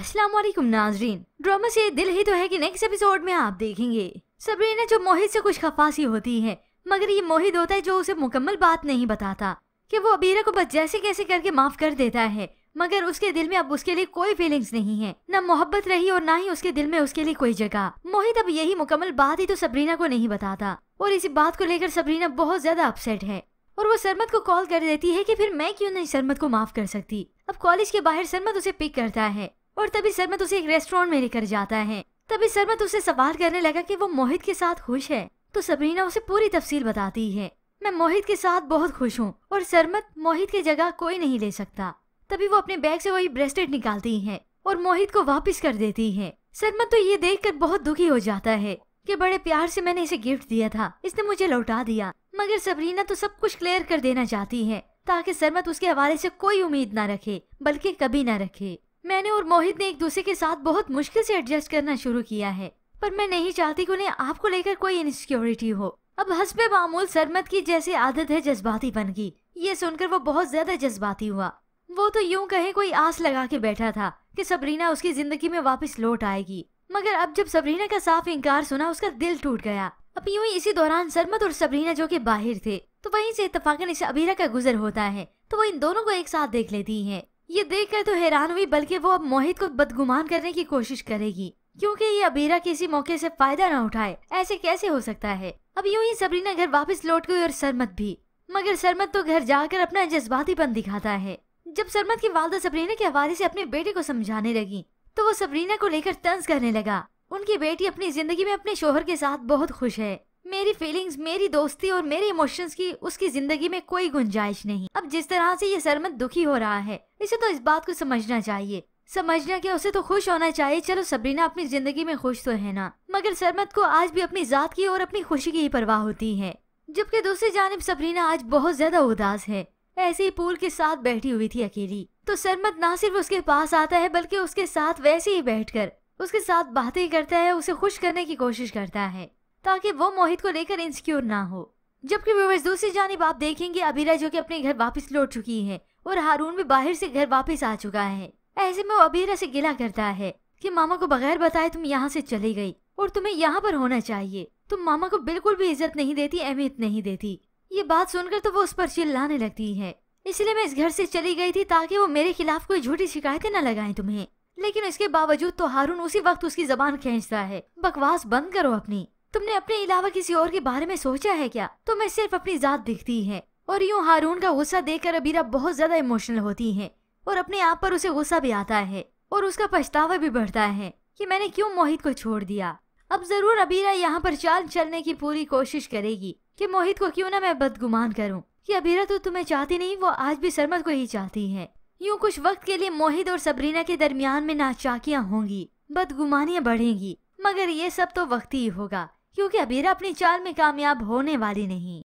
असलम नाजरीन ड्रामा से दिल ही तो है कि नेक्स्ट एपिसोड में आप देखेंगे सबरीना जो मोहित से कुछ खफासी होती है मगर ये मोहित होता है जो उसे मुकम्मल बात नहीं बताता कि वो अबीरा को बस जैसे कैसे करके माफ कर देता है मगर उसके दिल में अब उसके लिए कोई फीलिंग्स नहीं है न मोहब्बत रही और ना ही उसके दिल में उसके लिए कोई जगह मोहित अब यही मुकम्मल बात ही तो सबरीना को नहीं बताता और इसी बात को लेकर सबरीना बहुत ज्यादा अपसेट है और वो सरमत को कॉल कर देती है कि फिर मैं क्यों नहीं सरमत को माफ कर सकती अब कॉलेज के बाहर सरमत उसे पिक करता है और तभी सरमत तो उसे एक रेस्टोरेंट में लेकर जाता है तभी सरमत तो उसे सवाल करने लगा कि वो मोहित के साथ खुश है तो सबरीना उसे पूरी तफसील बताती है मैं मोहित के साथ बहुत खुश हूँ और सरमत मोहित की जगह कोई नहीं ले सकता तभी वो अपने बैग से वही ब्रेसलेट निकालती है और मोहित को वापिस कर देती है सरमत तो ये देख कर बहुत दुखी हो जाता है कि बड़े प्यार से मैंने इसे गिफ्ट दिया था इसने मुझे लौटा दिया मगर सबरीना तो सब कुछ क्लियर कर देना चाहती है ताकि सरमत तो उसके हवाले से कोई उम्मीद ना रखे बल्कि कभी ना रखे मैंने और मोहित ने एक दूसरे के साथ बहुत मुश्किल से एडजस्ट करना शुरू किया है पर मैं नहीं चाहती कि उन्हें आपको लेकर कोई इनसिक्योरिटी हो अब हसबे मामूल सरमत की जैसी आदत है जज्बाती बन गई ये सुनकर वो बहुत ज्यादा जज्बाती हुआ वो तो यूं कहे कोई आस लगा के बैठा था कि सबरीना उसकी जिंदगी में वापस लौट आएगी मगर अब जब सबरीना का साफ इनकार सुना उसका दिल टूट गया अब यूं ही इसी दौरान सरमत और सबरीना जो कि बाहर थे तो वहीं से इतफाकन इसे अबीरा का गुजर होता है तो वो इन दोनों को एक साथ देख लेती है ये देखकर तो हैरान हुई बल्कि वो अब मोहित को बदगुमान करने की कोशिश करेगी क्योंकि ये अबीरा किसी मौके से फायदा ना उठाए ऐसे कैसे हो सकता है अब यूं ही सबरीना घर वापस लौट गई और सरमत भी मगर सरमत तो घर जाकर अपना जज्बाती बन दिखाता है जब सरमत की वालदा सबरीना के हवाले से अपने बेटे को समझाने लगी तो वो सबरीना को लेकर तंज करने लगा उनकी बेटी अपनी जिंदगी में अपने शोहर के साथ बहुत खुश है मेरी फीलिंग्स मेरी दोस्ती और मेरे इमोशंस की उसकी जिंदगी में कोई गुंजाइश नहीं अब जिस तरह से ये सरमत दुखी हो रहा है इसे तो इस बात को समझना चाहिए समझना कि उसे तो खुश होना चाहिए चलो सबरीना अपनी जिंदगी में खुश तो है ना मगर सरमत को आज भी अपनी जात की और अपनी खुशी की ही परवाह होती है जबकि दूसरी जानब सबरीना आज बहुत ज्यादा उदास है ऐसे ही पूल के साथ बैठी हुई थी अकेली तो सरमत ना सिर्फ उसके पास आता है बल्कि उसके साथ वैसे ही बैठकर उसके साथ बातें करता है उसे खुश करने की कोशिश करता है ताकि वो मोहित को लेकर इंसिक्योर ना हो जबकि व्यूवर्स दूसरी जानब आप देखेंगे अबीरा जो कि अपने घर वापस लौट चुकी है और हारून भी बाहर से घर वापस आ चुका है ऐसे में वो अबीरा से गिला करता है कि मामा को बगैर बताए तुम यहाँ से चली गई और तुम्हें यहाँ पर होना चाहिए तुम मामा को बिल्कुल भी इज्जत नहीं देती अहमियत नहीं देती ये बात सुनकर तो वो उस पर चिल्लाने लगती है इसलिए मैं इस घर से चली गई थी ताकि वो मेरे खिलाफ कोई झूठी शिकायतें न लगाए तुम्हें लेकिन इसके बावजूद तो हारून उसी वक्त उसकी जबान खेचता है बकवास बंद करो अपनी तुमने अपने अलावा किसी और के बारे में सोचा है क्या तुम्हें तो सिर्फ अपनी जात दिखती है और यूँ हारून का गुस्सा देखकर अबीरा बहुत ज्यादा इमोशनल होती है और अपने आप पर उसे गुस्सा भी आता है और उसका पछतावा भी बढ़ता है कि मैंने क्यों मोहित को छोड़ दिया अब जरूर अबीरा यहाँ पर चाल चलने की पूरी कोशिश करेगी कि मोहित को क्यों ना मैं बदगुमान करूं कि अबीरा तो तुम्हें चाहती नहीं वो आज भी सरमद को ही चाहती है यूँ कुछ वक्त के लिए मोहित और सबरीना के दरमियान में नाचाकियाँ होंगी बदगुमानियाँ बढ़ेंगी मगर ये सब तो वक्त ही होगा क्योंकि अबीरा अपनी चाल में कामयाब होने वाली नहीं